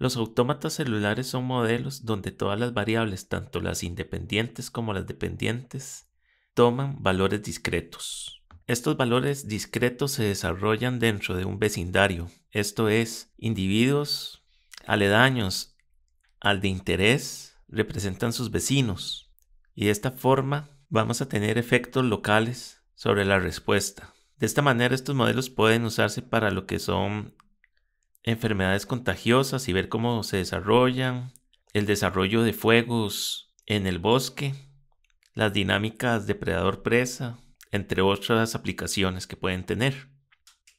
Los autómatas celulares son modelos donde todas las variables, tanto las independientes como las dependientes, toman valores discretos. Estos valores discretos se desarrollan dentro de un vecindario, esto es, individuos aledaños al de interés representan sus vecinos y de esta forma vamos a tener efectos locales sobre la respuesta. De esta manera estos modelos pueden usarse para lo que son enfermedades contagiosas y ver cómo se desarrollan, el desarrollo de fuegos en el bosque, las dinámicas depredador-presa, entre otras aplicaciones que pueden tener.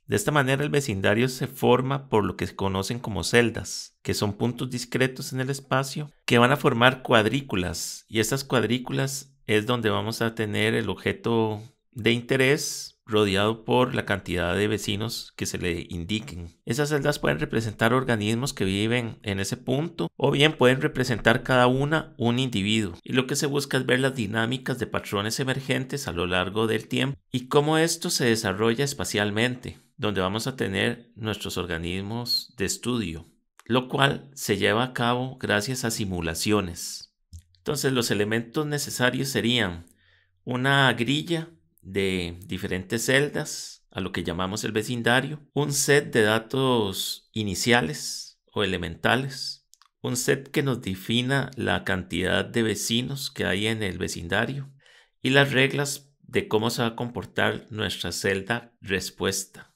De esta manera el vecindario se forma por lo que se conocen como celdas, que son puntos discretos en el espacio que van a formar cuadrículas y estas cuadrículas es donde vamos a tener el objeto de interés rodeado por la cantidad de vecinos que se le indiquen. Esas celdas pueden representar organismos que viven en ese punto o bien pueden representar cada una un individuo. Y lo que se busca es ver las dinámicas de patrones emergentes a lo largo del tiempo y cómo esto se desarrolla espacialmente, donde vamos a tener nuestros organismos de estudio, lo cual se lleva a cabo gracias a simulaciones. Entonces los elementos necesarios serían una grilla de diferentes celdas, a lo que llamamos el vecindario, un set de datos iniciales o elementales, un set que nos defina la cantidad de vecinos que hay en el vecindario y las reglas de cómo se va a comportar nuestra celda respuesta.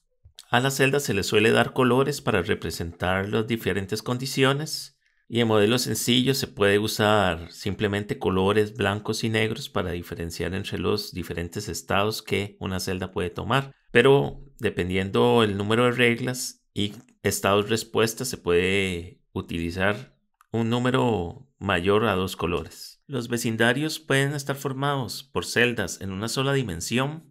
A las celdas se le suele dar colores para representar las diferentes condiciones y en modelos sencillos se puede usar simplemente colores blancos y negros para diferenciar entre los diferentes estados que una celda puede tomar. Pero dependiendo el número de reglas y estados respuestas se puede utilizar un número mayor a dos colores. Los vecindarios pueden estar formados por celdas en una sola dimensión,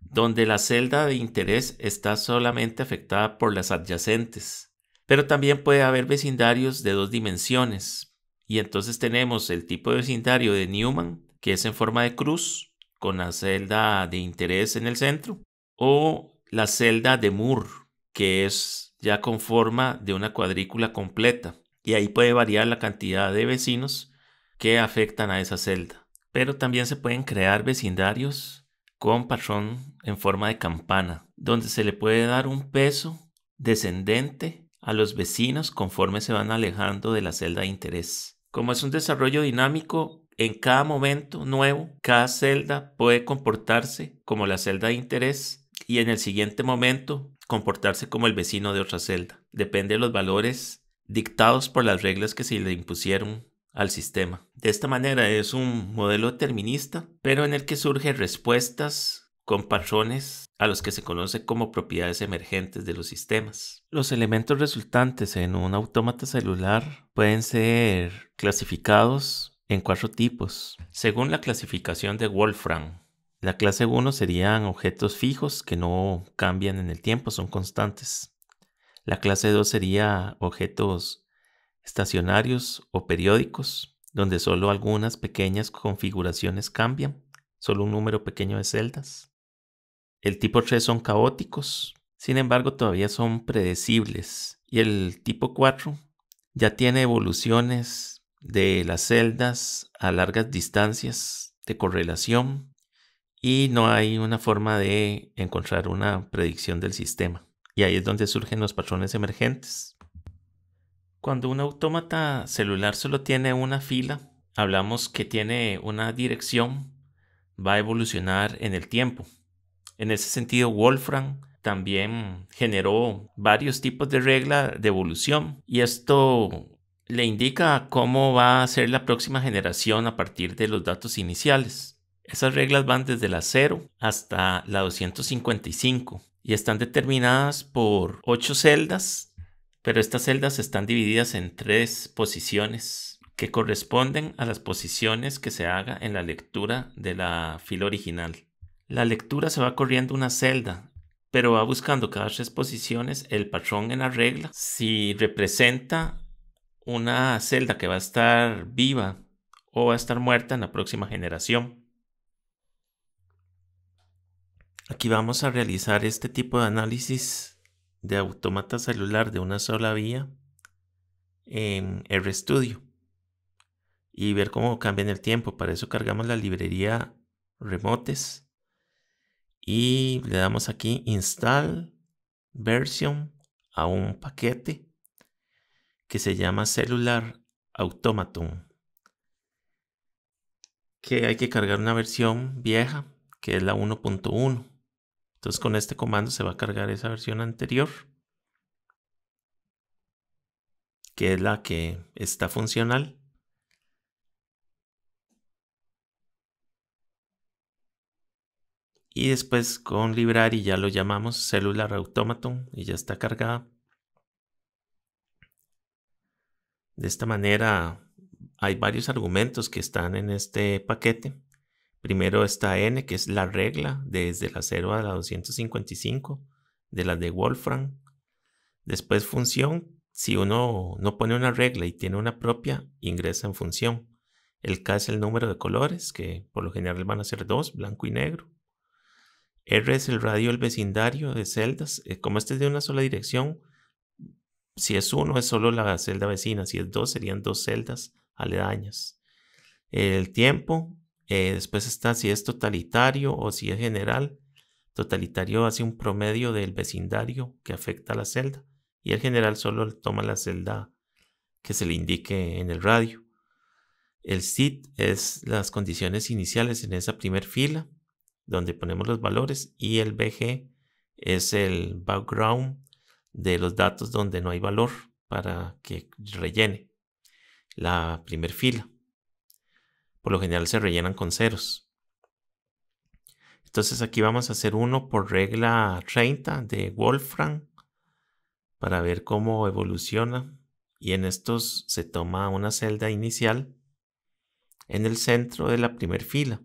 donde la celda de interés está solamente afectada por las adyacentes pero también puede haber vecindarios de dos dimensiones. Y entonces tenemos el tipo de vecindario de Newman, que es en forma de cruz, con la celda de interés en el centro, o la celda de Moore, que es ya con forma de una cuadrícula completa. Y ahí puede variar la cantidad de vecinos que afectan a esa celda. Pero también se pueden crear vecindarios con patrón en forma de campana, donde se le puede dar un peso descendente a los vecinos conforme se van alejando de la celda de interés. Como es un desarrollo dinámico, en cada momento nuevo, cada celda puede comportarse como la celda de interés y en el siguiente momento comportarse como el vecino de otra celda. Depende de los valores dictados por las reglas que se le impusieron al sistema. De esta manera es un modelo determinista, pero en el que surgen respuestas con patrones a los que se conoce como propiedades emergentes de los sistemas. Los elementos resultantes en un autómata celular pueden ser clasificados en cuatro tipos, según la clasificación de Wolfram. La clase 1 serían objetos fijos que no cambian en el tiempo, son constantes. La clase 2 sería objetos estacionarios o periódicos, donde solo algunas pequeñas configuraciones cambian, solo un número pequeño de celdas. El tipo 3 son caóticos, sin embargo todavía son predecibles. Y el tipo 4 ya tiene evoluciones de las celdas a largas distancias de correlación y no hay una forma de encontrar una predicción del sistema. Y ahí es donde surgen los patrones emergentes. Cuando un autómata celular solo tiene una fila, hablamos que tiene una dirección, va a evolucionar en el tiempo. En ese sentido, Wolfram también generó varios tipos de reglas de evolución y esto le indica cómo va a ser la próxima generación a partir de los datos iniciales. Esas reglas van desde la 0 hasta la 255 y están determinadas por 8 celdas, pero estas celdas están divididas en 3 posiciones que corresponden a las posiciones que se haga en la lectura de la fila original. La lectura se va corriendo una celda, pero va buscando cada tres posiciones el patrón en la regla. Si representa una celda que va a estar viva o va a estar muerta en la próxima generación. Aquí vamos a realizar este tipo de análisis de automata celular de una sola vía en RStudio y ver cómo cambia en el tiempo. Para eso cargamos la librería remotes y le damos aquí install version a un paquete que se llama celular automaton que hay que cargar una versión vieja que es la 1.1 entonces con este comando se va a cargar esa versión anterior que es la que está funcional Y después con library ya lo llamamos celular automaton y ya está cargada. De esta manera hay varios argumentos que están en este paquete. Primero está n, que es la regla desde la 0 a la 255 de la de Wolfram. Después función, si uno no pone una regla y tiene una propia, ingresa en función. El K es el número de colores, que por lo general van a ser dos, blanco y negro. R es el radio del vecindario de celdas. Eh, como este es de una sola dirección, si es uno es solo la celda vecina, si es dos serían dos celdas aledañas. El tiempo, eh, después está si es totalitario o si es general. Totalitario hace un promedio del vecindario que afecta a la celda y el general solo toma la celda que se le indique en el radio. El SIT es las condiciones iniciales en esa primer fila donde ponemos los valores y el BG es el background de los datos donde no hay valor para que rellene la primer fila. Por lo general se rellenan con ceros. Entonces aquí vamos a hacer uno por regla 30 de Wolfram para ver cómo evoluciona. Y en estos se toma una celda inicial en el centro de la primer fila.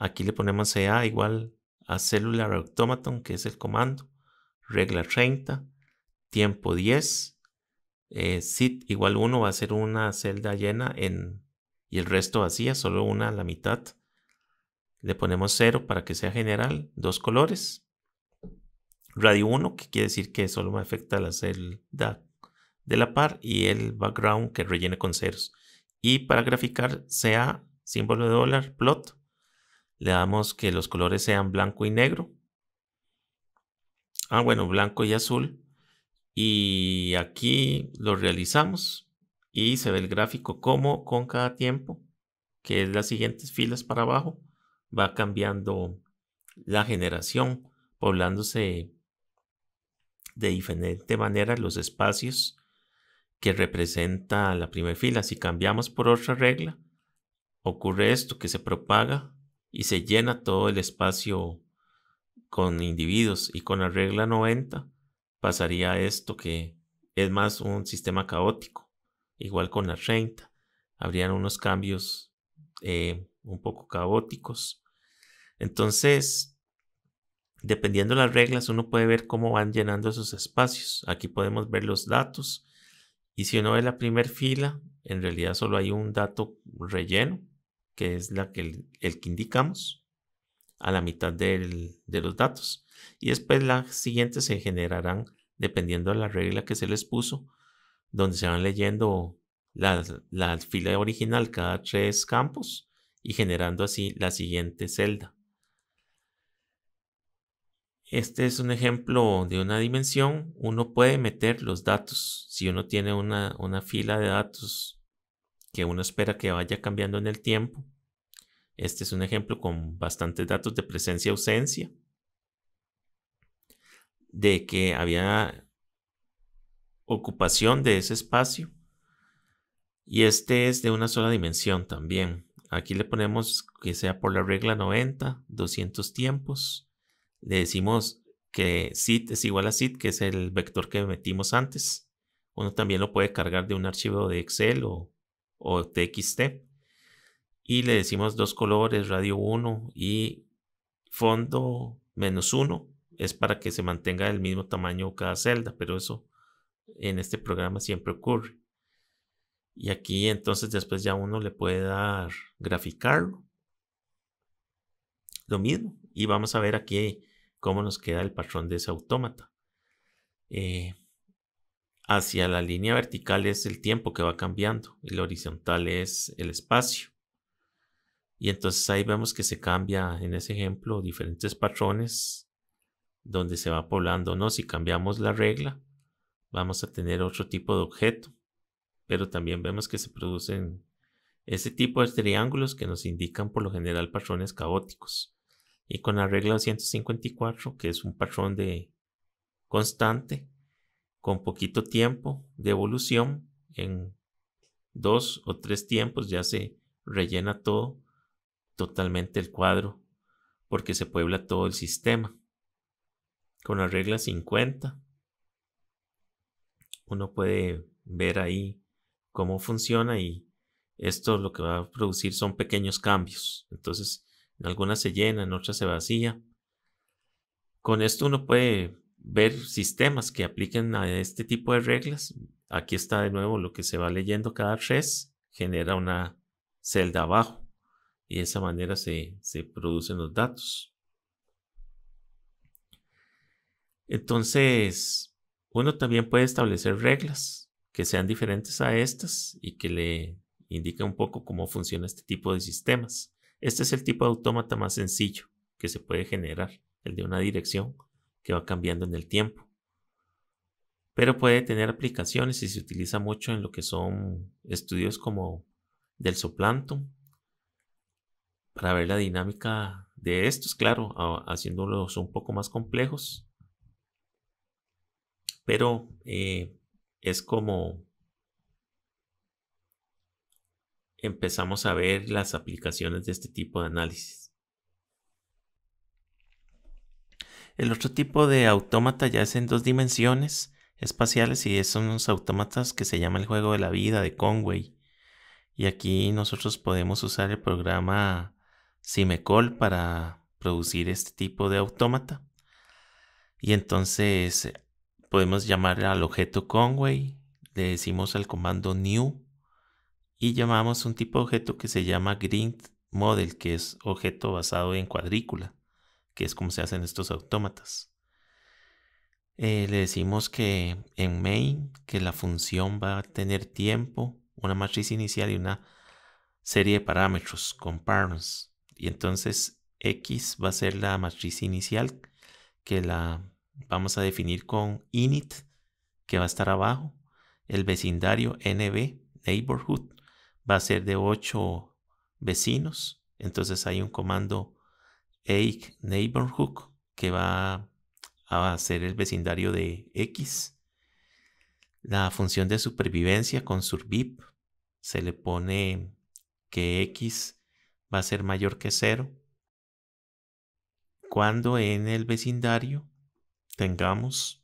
Aquí le ponemos CA igual a Cellular Automaton, que es el comando, regla 30, tiempo 10, sit eh, igual 1 va a ser una celda llena en, y el resto vacía, solo una la mitad. Le ponemos 0 para que sea general, dos colores. Radio 1, que quiere decir que solo me afecta la celda de la par y el background que rellene con ceros. Y para graficar sea símbolo de dólar, plot, le damos que los colores sean blanco y negro. Ah, bueno, blanco y azul. Y aquí lo realizamos y se ve el gráfico como con cada tiempo, que es las siguientes filas para abajo, va cambiando la generación, poblándose de diferente manera los espacios que representa la primera fila. Si cambiamos por otra regla, ocurre esto que se propaga y se llena todo el espacio con individuos y con la regla 90 pasaría esto que es más un sistema caótico, igual con la 30, habrían unos cambios eh, un poco caóticos. Entonces, dependiendo de las reglas, uno puede ver cómo van llenando esos espacios. Aquí podemos ver los datos. Y si uno ve la primera fila, en realidad solo hay un dato relleno que es la que, el, que indicamos, a la mitad de los datos. Y después las siguientes se generarán dependiendo de la regla que se les puso, donde se van leyendo la, la fila original cada tres campos y generando así la siguiente celda. Este es un ejemplo de una dimensión. Uno puede meter los datos. Si uno tiene una fila de datos que uno espera que vaya cambiando en el tiempo. Este es un ejemplo con bastantes datos de presencia-ausencia, de que había ocupación de ese espacio. Y este es de una sola dimensión también. Aquí le ponemos que sea por la regla 90, 200 tiempos. Le decimos que sit es igual a sit, que es el vector que metimos antes. Uno también lo puede cargar de un archivo de Excel o, o TXT. Y le decimos dos colores, radio 1 y fondo menos 1. Es para que se mantenga el mismo tamaño cada celda, pero eso en este programa siempre ocurre. Y aquí entonces después ya uno le puede dar graficarlo. Lo mismo. Y vamos a ver aquí cómo nos queda el patrón de ese autómata. Eh, hacia la línea vertical es el tiempo que va cambiando y la horizontal es el espacio. Y entonces ahí vemos que se cambia en ese ejemplo diferentes patrones donde se va poblando, ¿no? Si cambiamos la regla, vamos a tener otro tipo de objeto, pero también vemos que se producen ese tipo de triángulos que nos indican por lo general patrones caóticos. Y con la regla 154, que es un patrón de constante, con poquito tiempo de evolución, en dos o tres tiempos ya se rellena todo, totalmente el cuadro, porque se puebla todo el sistema. Con la regla 50, uno puede ver ahí cómo funciona y esto lo que va a producir son pequeños cambios. Entonces, en algunas se llena, en otras se vacía. Con esto uno puede ver sistemas que apliquen a este tipo de reglas. Aquí está de nuevo lo que se va leyendo cada res, genera una celda abajo y de esa manera se, producen los datos. Entonces, uno también puede establecer reglas que sean diferentes a estas y que le indiquen un poco cómo funciona este tipo de sistemas. Este es el tipo de autómata más sencillo que se puede generar, el de una dirección que va cambiando en el tiempo. Pero puede tener aplicaciones y se utiliza mucho en lo que son estudios como del soplanto para ver la dinámica de estos, claro, haciéndolos un poco más complejos. Pero eh, es como empezamos a ver las aplicaciones de este tipo de análisis. El otro tipo de autómata ya es en dos dimensiones espaciales y son unos autómatas que se llama el juego de la vida de Conway. Y aquí nosotros podemos usar el programa Simecol para producir este tipo de autómata. Y entonces eh, podemos llamar al objeto Conway, le decimos al comando new y llamamos un tipo de objeto que se llama Green Model, que es objeto basado en cuadrícula que es como se hacen estos autómatas. Eh, le decimos que en main, que la función va a tener tiempo, una matriz inicial y una serie de parámetros con Y entonces x va a ser la matriz inicial que la vamos a definir con init, que va a estar abajo. El vecindario nb, neighborhood, va a ser de 8 vecinos. Entonces hay un comando Eik Neighborhood, que va a ser el vecindario de X. La función de supervivencia con survip se le pone que X va a ser mayor que 0 cuando en el vecindario tengamos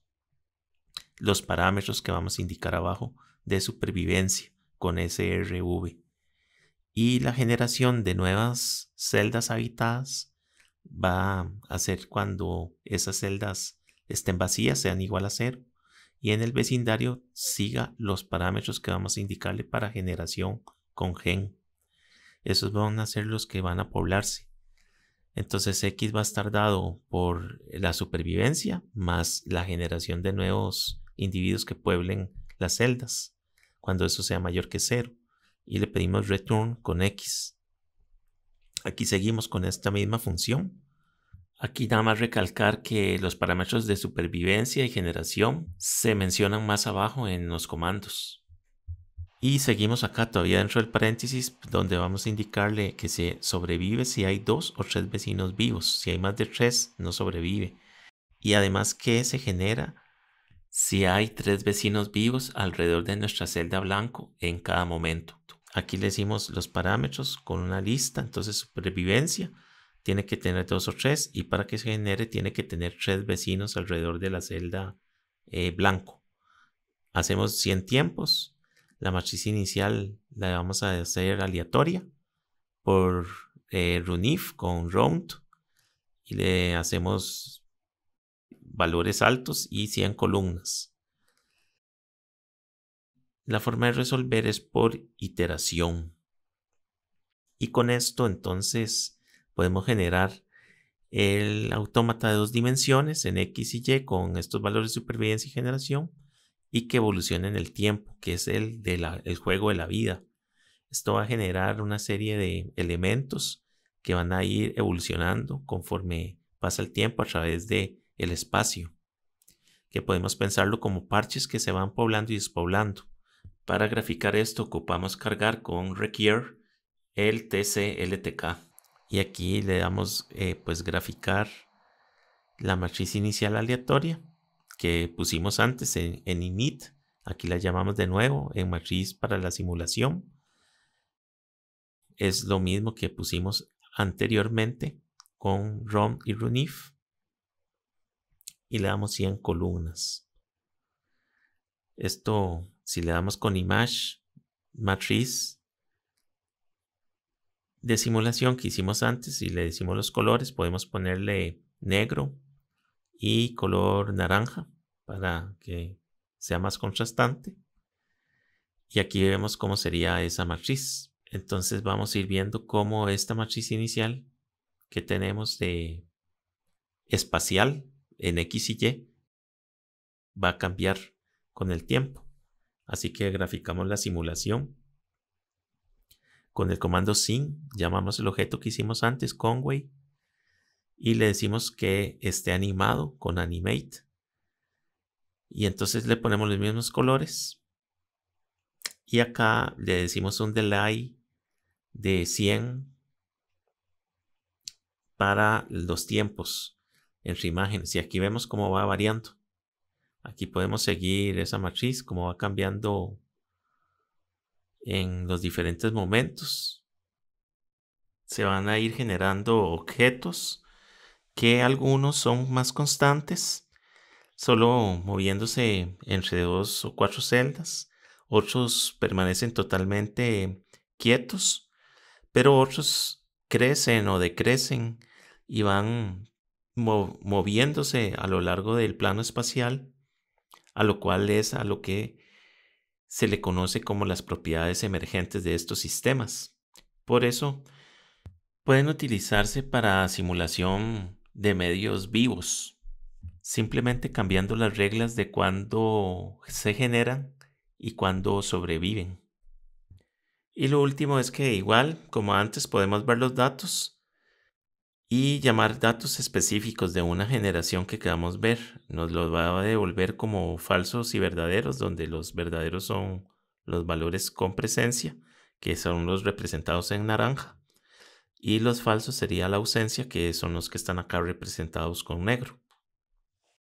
los parámetros que vamos a indicar abajo de supervivencia con SRV y la generación de nuevas celdas habitadas va a hacer cuando esas celdas estén vacías, sean igual a cero, y en el vecindario siga los parámetros que vamos a indicarle para generación con gen. Esos van a ser los que van a poblarse. Entonces X va a estar dado por la supervivencia más la generación de nuevos individuos que pueblen las celdas, cuando eso sea mayor que cero. Y le pedimos return con X aquí seguimos con esta misma función. Aquí nada más recalcar que los parámetros de supervivencia y generación se mencionan más abajo en los comandos. Y seguimos acá todavía dentro del paréntesis donde vamos a indicarle que se sobrevive si hay dos o tres vecinos vivos. Si hay más de tres, no sobrevive. Y además que se genera si hay tres vecinos vivos alrededor de nuestra celda blanco en cada momento. Aquí le decimos los parámetros con una lista. Entonces, supervivencia tiene que tener dos o tres y para que se genere tiene que tener tres vecinos alrededor de la celda eh, blanco. Hacemos 100 tiempos. La matriz inicial la vamos a hacer aleatoria por eh, runif con round y le hacemos valores altos y 100 columnas. La forma de resolver es por iteración. Y con esto entonces podemos generar el autómata de dos dimensiones en X y Y con estos valores de supervivencia y generación y que evolucione en el tiempo, que es el juego de la vida. Esto va a generar una serie de elementos que van a ir evolucionando conforme pasa el tiempo a través de el espacio, que podemos pensarlo como parches que se van poblando y despoblando. Para graficar esto ocupamos cargar con require el tcltk y aquí le damos eh, pues graficar la matriz inicial aleatoria que pusimos antes en, en init aquí la llamamos de nuevo en matriz para la simulación es lo mismo que pusimos anteriormente con rom y runif y le damos 100 columnas esto si le damos con image, matriz de simulación que hicimos antes y le decimos los colores, podemos ponerle negro y color naranja para que sea más contrastante. Y aquí vemos cómo sería esa matriz. Entonces vamos a ir viendo cómo esta matriz inicial que tenemos de espacial en X y Y va a cambiar con el tiempo. Así que graficamos la simulación. Con el comando sin llamamos el objeto que hicimos antes, Conway, y le decimos que esté animado con animate. Y entonces le ponemos los mismos colores. Y acá le decimos un delay de 100 para los tiempos en su imagen, Y aquí vemos cómo va variando. Aquí podemos seguir esa matriz, como va cambiando en los diferentes momentos. Se van a ir generando objetos que algunos son más constantes, solo moviéndose entre dos o cuatro celdas. Otros permanecen totalmente quietos, pero otros crecen o decrecen y van moviéndose a lo largo del plano espacial a lo cual es a lo que se le conoce como las propiedades emergentes de estos sistemas. Por eso, pueden utilizarse para simulación de medios vivos, simplemente cambiando las reglas de cuándo se generan y cuándo sobreviven. Y lo último es que igual, como antes, podemos ver los datos y llamar datos específicos de una generación que queramos ver. Nos los va a devolver como falsos y verdaderos, donde los verdaderos son los valores con presencia, que son los representados en naranja, y los falsos sería la ausencia, que son los que están acá representados con negro.